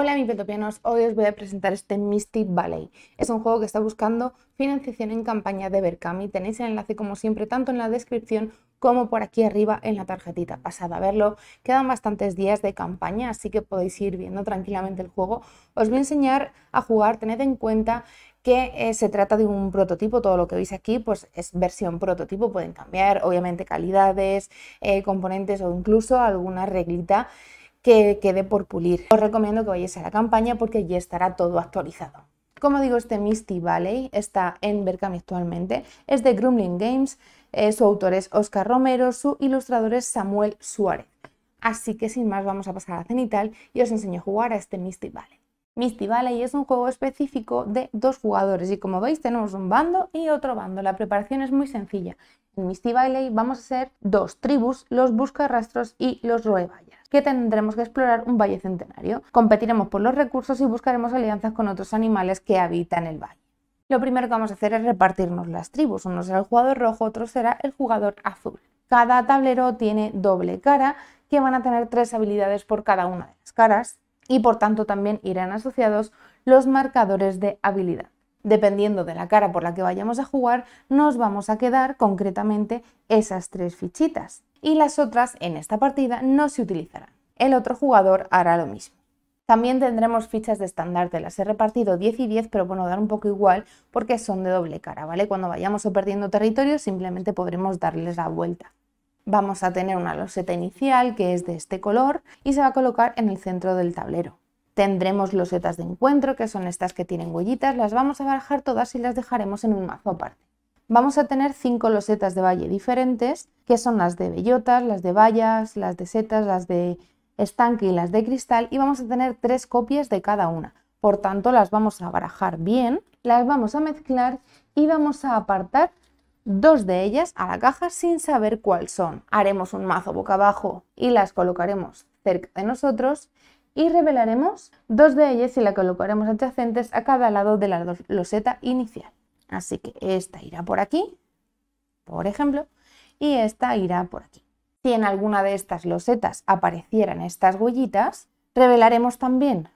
Hola mis petopianos, hoy os voy a presentar este Mystic Ballet. Es un juego que está buscando financiación en campaña de Berkami. Tenéis el enlace como siempre tanto en la descripción como por aquí arriba en la tarjetita. Pasad a verlo, quedan bastantes días de campaña, así que podéis ir viendo tranquilamente el juego. Os voy a enseñar a jugar, tened en cuenta que eh, se trata de un prototipo, todo lo que veis aquí pues es versión prototipo, pueden cambiar obviamente calidades, eh, componentes o incluso alguna reglita que quede por pulir. Os recomiendo que vayáis a la campaña porque allí estará todo actualizado. Como digo, este Misty Valley está en Berkham actualmente, es de Grumlin Games, eh, su autor es Oscar Romero, su ilustrador es Samuel Suárez. Así que sin más vamos a pasar a Cenital y os enseño a jugar a este Misty Valley. Misty Valley es un juego específico de dos jugadores y como veis tenemos un bando y otro bando. La preparación es muy sencilla. En Misty Valley vamos a ser dos tribus, los buscarrastros y los roebayas que tendremos que explorar un valle centenario. Competiremos por los recursos y buscaremos alianzas con otros animales que habitan el valle. Lo primero que vamos a hacer es repartirnos las tribus. Uno será el jugador rojo, otro será el jugador azul. Cada tablero tiene doble cara, que van a tener tres habilidades por cada una de las caras y por tanto también irán asociados los marcadores de habilidad. Dependiendo de la cara por la que vayamos a jugar, nos vamos a quedar concretamente esas tres fichitas y las otras en esta partida no se utilizarán. El otro jugador hará lo mismo. También tendremos fichas de estandarte, las he repartido 10 y 10, pero bueno, dar un poco igual porque son de doble cara, ¿vale? Cuando vayamos o perdiendo territorio simplemente podremos darles la vuelta. Vamos a tener una loseta inicial que es de este color y se va a colocar en el centro del tablero. Tendremos losetas de encuentro, que son estas que tienen huellitas, las vamos a barajar todas y las dejaremos en un mazo aparte. Vamos a tener cinco losetas de valle diferentes, que son las de bellotas, las de bayas, las de setas, las de estanque y las de cristal, y vamos a tener tres copias de cada una. Por tanto, las vamos a barajar bien, las vamos a mezclar y vamos a apartar dos de ellas a la caja sin saber cuáles son. Haremos un mazo boca abajo y las colocaremos cerca de nosotros y revelaremos dos de ellas y la colocaremos adyacentes a cada lado de la loseta inicial. Así que esta irá por aquí, por ejemplo, y esta irá por aquí. Si en alguna de estas losetas aparecieran estas huellitas, revelaremos también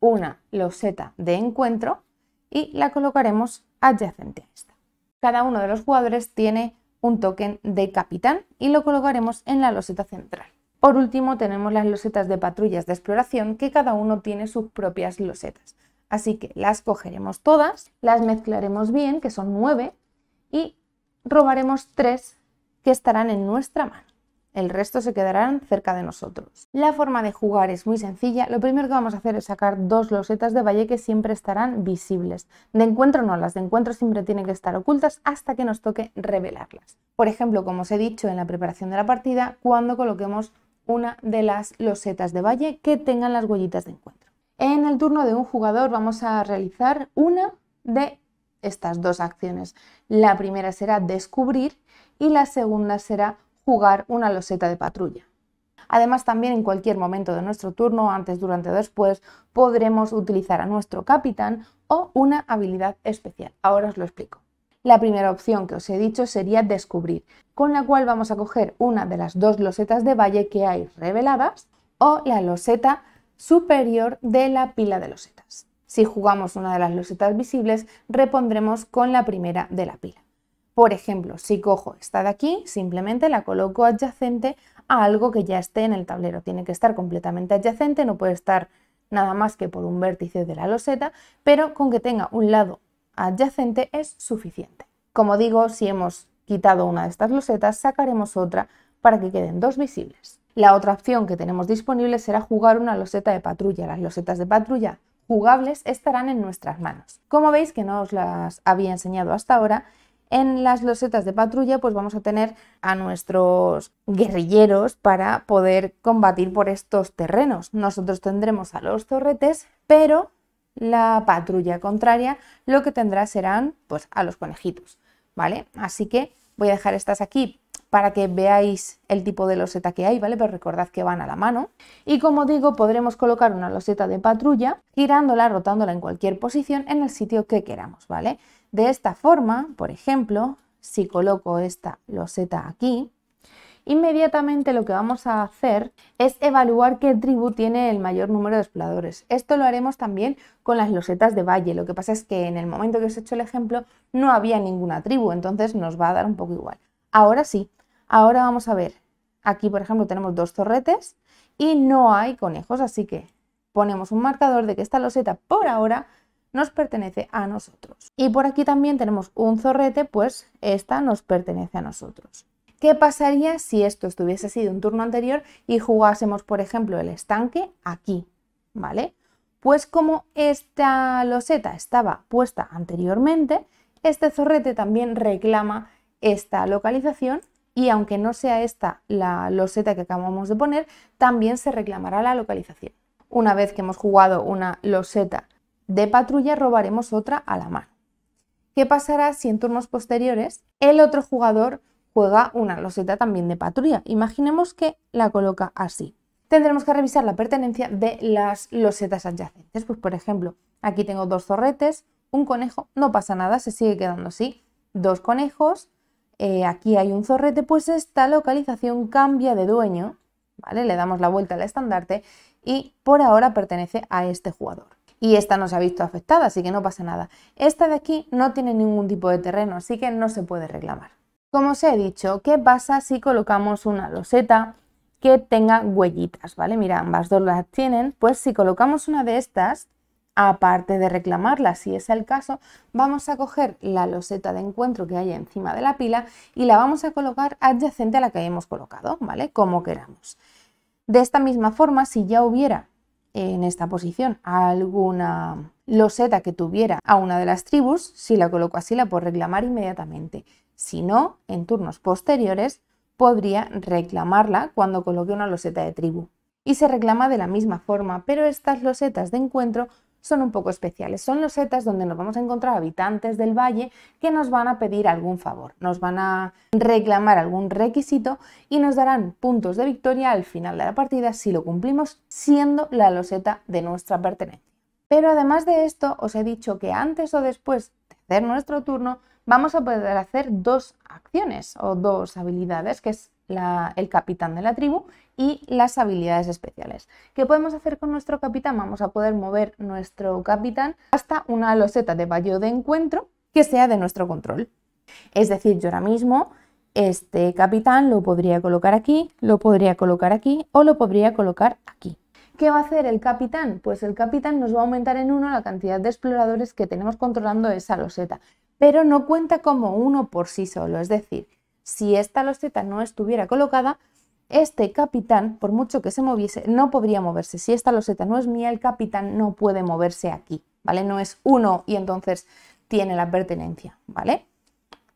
una loseta de encuentro y la colocaremos adyacente a esta. Cada uno de los jugadores tiene un token de capitán y lo colocaremos en la loseta central. Por último, tenemos las losetas de patrullas de exploración, que cada uno tiene sus propias losetas. Así que las cogeremos todas, las mezclaremos bien, que son nueve, y robaremos tres que estarán en nuestra mano. El resto se quedarán cerca de nosotros. La forma de jugar es muy sencilla. Lo primero que vamos a hacer es sacar dos losetas de valle que siempre estarán visibles. De encuentro no, las de encuentro siempre tienen que estar ocultas hasta que nos toque revelarlas. Por ejemplo, como os he dicho en la preparación de la partida, cuando coloquemos una de las losetas de valle que tengan las huellitas de encuentro. En el turno de un jugador vamos a realizar una de estas dos acciones. La primera será descubrir y la segunda será jugar una loseta de patrulla. Además, también en cualquier momento de nuestro turno, antes, durante o después, podremos utilizar a nuestro capitán o una habilidad especial. Ahora os lo explico. La primera opción que os he dicho sería descubrir, con la cual vamos a coger una de las dos losetas de valle que hay reveladas o la loseta superior de la pila de losetas. Si jugamos una de las losetas visibles, repondremos con la primera de la pila. Por ejemplo, si cojo esta de aquí, simplemente la coloco adyacente a algo que ya esté en el tablero. Tiene que estar completamente adyacente, no puede estar nada más que por un vértice de la loseta, pero con que tenga un lado adyacente es suficiente. Como digo, si hemos quitado una de estas losetas, sacaremos otra para que queden dos visibles. La otra opción que tenemos disponible será jugar una loseta de patrulla. Las losetas de patrulla jugables estarán en nuestras manos. Como veis, que no os las había enseñado hasta ahora, en las losetas de patrulla pues vamos a tener a nuestros guerrilleros para poder combatir por estos terrenos. Nosotros tendremos a los torretes, pero la patrulla contraria, lo que tendrá serán pues a los conejitos, ¿vale? Así que voy a dejar estas aquí para que veáis el tipo de loseta que hay, ¿vale? Pero recordad que van a la mano. Y como digo, podremos colocar una loseta de patrulla, girándola, rotándola en cualquier posición en el sitio que queramos, ¿vale? De esta forma, por ejemplo, si coloco esta loseta aquí, Inmediatamente lo que vamos a hacer es evaluar qué tribu tiene el mayor número de exploradores. Esto lo haremos también con las losetas de valle. Lo que pasa es que en el momento que os he hecho el ejemplo no había ninguna tribu, entonces nos va a dar un poco igual. Ahora sí, ahora vamos a ver. Aquí, por ejemplo, tenemos dos zorretes y no hay conejos, así que ponemos un marcador de que esta loseta por ahora nos pertenece a nosotros. Y por aquí también tenemos un zorrete, pues esta nos pertenece a nosotros. ¿Qué pasaría si esto estuviese sido un turno anterior y jugásemos, por ejemplo, el estanque aquí? ¿Vale? Pues como esta loseta estaba puesta anteriormente, este zorrete también reclama esta localización y aunque no sea esta la loseta que acabamos de poner, también se reclamará la localización. Una vez que hemos jugado una loseta de patrulla, robaremos otra a la mano. ¿Qué pasará si en turnos posteriores el otro jugador juega una loseta también de patrulla. Imaginemos que la coloca así. Tendremos que revisar la pertenencia de las losetas adyacentes. Pues por ejemplo, aquí tengo dos zorretes, un conejo, no pasa nada, se sigue quedando así. Dos conejos, eh, aquí hay un zorrete, pues esta localización cambia de dueño, ¿vale? Le damos la vuelta al estandarte y por ahora pertenece a este jugador y esta no se ha visto afectada, así que no pasa nada. Esta de aquí no tiene ningún tipo de terreno, así que no se puede reclamar. Como os he dicho, ¿qué pasa si colocamos una loseta que tenga huellitas? ¿Vale? Mira, ambas dos las tienen. Pues si colocamos una de estas, aparte de reclamarla si es el caso, vamos a coger la loseta de encuentro que hay encima de la pila y la vamos a colocar adyacente a la que hemos colocado, ¿vale? Como queramos. De esta misma forma, si ya hubiera en esta posición alguna loseta que tuviera a una de las tribus, si la coloco así la puedo reclamar inmediatamente. Si no, en turnos posteriores podría reclamarla cuando coloque una loseta de tribu. Y se reclama de la misma forma, pero estas losetas de encuentro son un poco especiales. Son losetas donde nos vamos a encontrar habitantes del valle que nos van a pedir algún favor, nos van a reclamar algún requisito y nos darán puntos de victoria al final de la partida si lo cumplimos siendo la loseta de nuestra pertenencia. Pero además de esto, os he dicho que antes o después de hacer nuestro turno, vamos a poder hacer dos acciones o dos habilidades, que es el capitán de la tribu y las habilidades especiales. ¿Qué podemos hacer con nuestro capitán? Vamos a poder mover nuestro capitán hasta una loseta de valle de encuentro que sea de nuestro control. Es decir, yo ahora mismo este capitán lo podría colocar aquí, lo podría colocar aquí o lo podría colocar aquí. ¿Qué va a hacer el capitán? Pues el capitán nos va a aumentar en uno la cantidad de exploradores que tenemos controlando esa loseta, pero no cuenta como uno por sí solo, es decir, si esta loseta no estuviera colocada, este capitán, por mucho que se moviese, no podría moverse. Si esta loseta no es mía, el capitán no puede moverse aquí, ¿vale? No es uno y entonces tiene la pertenencia, ¿vale?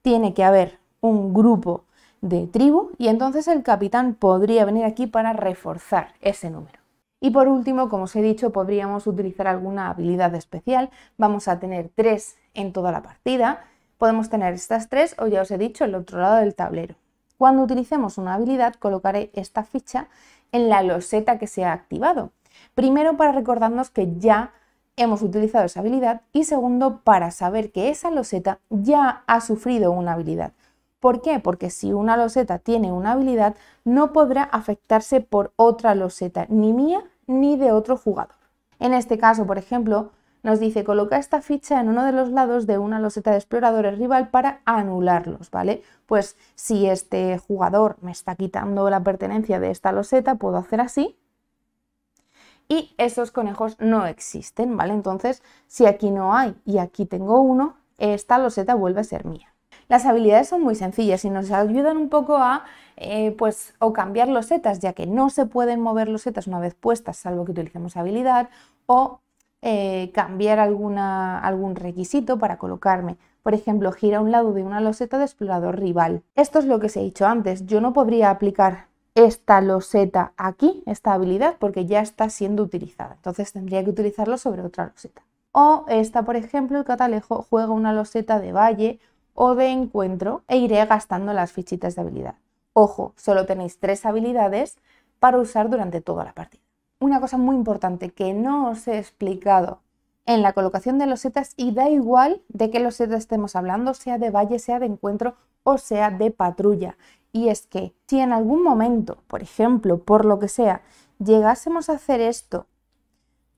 Tiene que haber un grupo de tribu y entonces el capitán podría venir aquí para reforzar ese número. Y por último, como os he dicho, podríamos utilizar alguna habilidad especial. Vamos a tener tres en toda la partida Podemos tener estas tres o ya os he dicho el otro lado del tablero. Cuando utilicemos una habilidad colocaré esta ficha en la loseta que se ha activado. Primero para recordarnos que ya hemos utilizado esa habilidad y segundo para saber que esa loseta ya ha sufrido una habilidad. ¿Por qué? Porque si una loseta tiene una habilidad no podrá afectarse por otra loseta, ni mía ni de otro jugador. En este caso, por ejemplo, nos dice coloca esta ficha en uno de los lados de una loseta de exploradores rival para anularlos, ¿vale? Pues si este jugador me está quitando la pertenencia de esta loseta, puedo hacer así y esos conejos no existen, ¿vale? Entonces, si aquí no hay y aquí tengo uno, esta loseta vuelve a ser mía. Las habilidades son muy sencillas y nos ayudan un poco a eh, pues o cambiar losetas, ya que no se pueden mover losetas una vez puestas, salvo que utilicemos habilidad, o eh, cambiar algún requisito para colocarme. Por ejemplo, gira a un lado de una loseta de explorador rival. Esto es lo que os he dicho antes. Yo no podría aplicar esta loseta aquí, esta habilidad, porque ya está siendo utilizada. Entonces tendría que utilizarlo sobre otra loseta. O esta, por ejemplo, el catalejo juega una loseta de valle o de encuentro e iré gastando las fichitas de habilidad. Ojo, solo tenéis tres habilidades para usar durante toda la partida una cosa muy importante que no os he explicado en la colocación de losetas y da igual de qué losetas estemos hablando, sea de valle, sea de encuentro o sea de patrulla. Y es que si en algún momento, por ejemplo, por lo que sea, llegásemos a hacer esto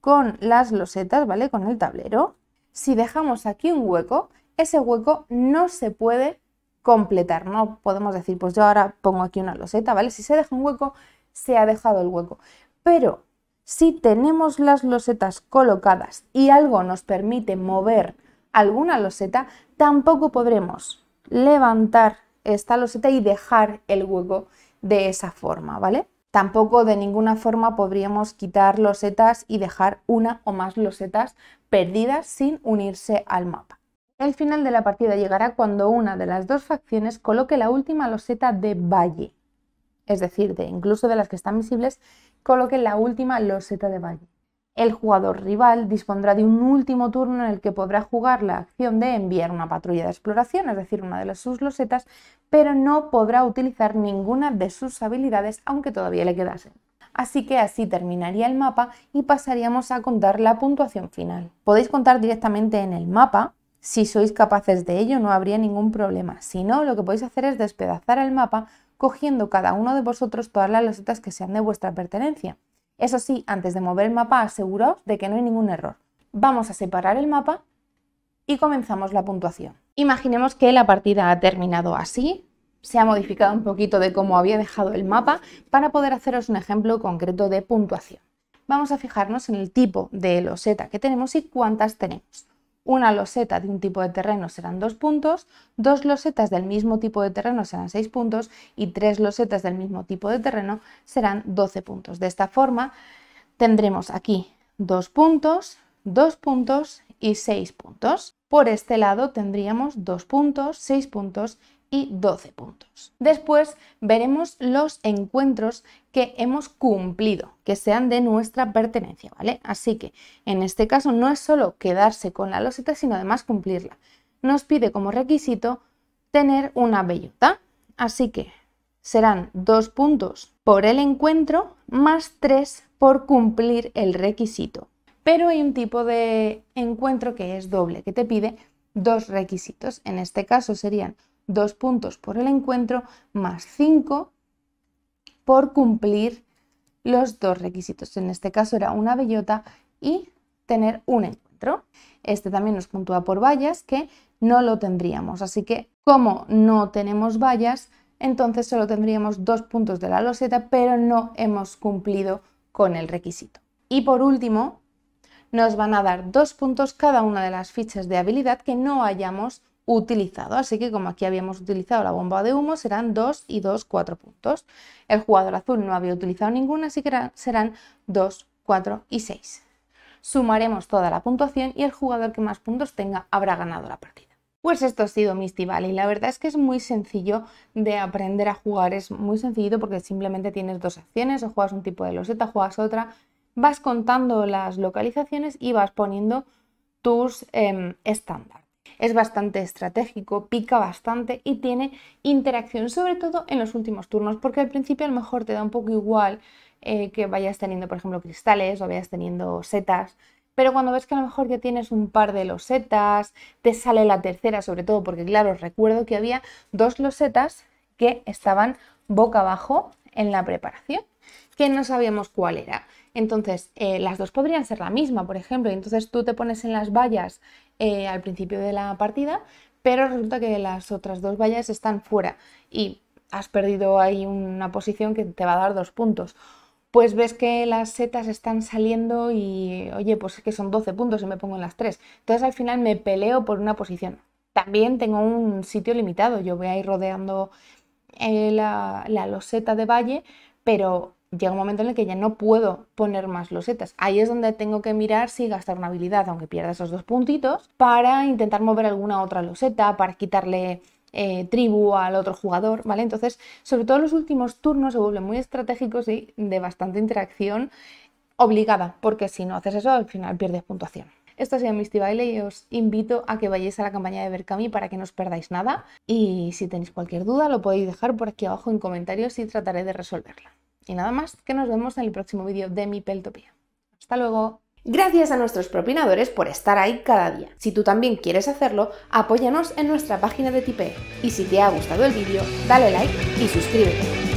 con las losetas, ¿vale? Con el tablero, si dejamos aquí un hueco, ese hueco no se puede completar. No podemos decir, pues yo ahora pongo aquí una loseta, ¿vale? Si se deja un hueco, se ha dejado el hueco. Pero si tenemos las losetas colocadas y algo nos permite mover alguna loseta, tampoco podremos levantar esta loseta y dejar el hueco de esa forma, ¿vale? Tampoco de ninguna forma podríamos quitar losetas y dejar una o más losetas perdidas sin unirse al mapa. El final de la partida llegará cuando una de las dos facciones coloque la última loseta de valle es decir, de incluso de las que están visibles, coloque la última loseta de valle. El jugador rival dispondrá de un último turno en el que podrá jugar la acción de enviar una patrulla de exploración, es decir, una de sus losetas, pero no podrá utilizar ninguna de sus habilidades aunque todavía le quedasen. Así que así terminaría el mapa y pasaríamos a contar la puntuación final. Podéis contar directamente en el mapa, si sois capaces de ello no habría ningún problema. Si no, lo que podéis hacer es despedazar el mapa cogiendo cada uno de vosotros todas las losetas que sean de vuestra pertenencia. Eso sí, antes de mover el mapa, aseguraos de que no hay ningún error. Vamos a separar el mapa y comenzamos la puntuación. Imaginemos que la partida ha terminado así, se ha modificado un poquito de cómo había dejado el mapa para poder haceros un ejemplo concreto de puntuación. Vamos a fijarnos en el tipo de loseta que tenemos y cuántas tenemos. Una loseta de un tipo de terreno serán dos puntos, dos losetas del mismo tipo de terreno serán seis puntos y tres losetas del mismo tipo de terreno serán 12 puntos. De esta forma tendremos aquí dos puntos, dos puntos y seis puntos. Por este lado tendríamos 2 puntos, 6 puntos y 12 puntos. Después veremos los encuentros que hemos cumplido, que sean de nuestra pertenencia, ¿vale? Así que en este caso no es solo quedarse con la loseta, sino además cumplirla. Nos pide como requisito tener una bellota, así que serán 2 puntos por el encuentro más 3 por cumplir el requisito pero hay un tipo de encuentro que es doble, que te pide dos requisitos. En este caso serían dos puntos por el encuentro más cinco por cumplir los dos requisitos. En este caso era una bellota y tener un encuentro. Este también nos puntúa por vallas que no lo tendríamos. Así que como no tenemos vallas, entonces solo tendríamos dos puntos de la loseta, pero no hemos cumplido con el requisito. Y por último, nos van a dar dos puntos cada una de las fichas de habilidad que no hayamos utilizado. Así que como aquí habíamos utilizado la bomba de humo, serán 2 y 2, 4 puntos. El jugador azul no había utilizado ninguna, así que serán 2, 4 y 6. Sumaremos toda la puntuación y el jugador que más puntos tenga habrá ganado la partida. Pues esto ha sido Misty Valley. La verdad es que es muy sencillo de aprender a jugar. Es muy sencillo porque simplemente tienes dos acciones, o juegas un tipo de loseta, juegas otra vas contando las localizaciones y vas poniendo tus em, estándares. es bastante estratégico, pica bastante y tiene interacción, sobre todo en los últimos turnos, porque al principio a lo mejor te da un poco igual eh, que vayas teniendo, por ejemplo, cristales o vayas teniendo setas, pero cuando ves que a lo mejor ya tienes un par de losetas, te sale la tercera sobre todo, porque claro, recuerdo que había dos losetas que estaban boca abajo en la preparación, que no sabíamos cuál era. Entonces, eh, las dos podrían ser la misma, por ejemplo, entonces tú te pones en las vallas eh, al principio de la partida, pero resulta que las otras dos vallas están fuera y has perdido ahí una posición que te va a dar dos puntos pues ves que las setas están saliendo y, oye, pues es que son 12 puntos y me pongo en las tres Entonces al final me peleo por una posición. También tengo un sitio limitado, yo voy a ir rodeando eh, la, loseta de valle, pero llega un momento en el que ya no puedo poner más losetas. Ahí es donde tengo que mirar si gastar una habilidad, aunque pierda esos dos puntitos, para intentar mover alguna otra loseta, para quitarle eh, tribu al otro jugador, ¿vale? Entonces, sobre todo los últimos turnos se vuelven muy estratégicos y de bastante interacción obligada, porque si no haces eso, al final pierdes puntuación. Esto ha sido Misty Baile y os invito a que vayáis a la campaña de BerCami para que no os perdáis nada. Y si tenéis cualquier duda, lo podéis dejar por aquí abajo en comentarios y trataré de resolverla. Y nada más, que nos vemos en el próximo vídeo de mi Peltopía. ¡Hasta luego! Gracias a nuestros propinadores por estar ahí cada día. Si tú también quieres hacerlo, apóyanos en nuestra página de Tipeee. Y si te ha gustado el vídeo, dale like y suscríbete.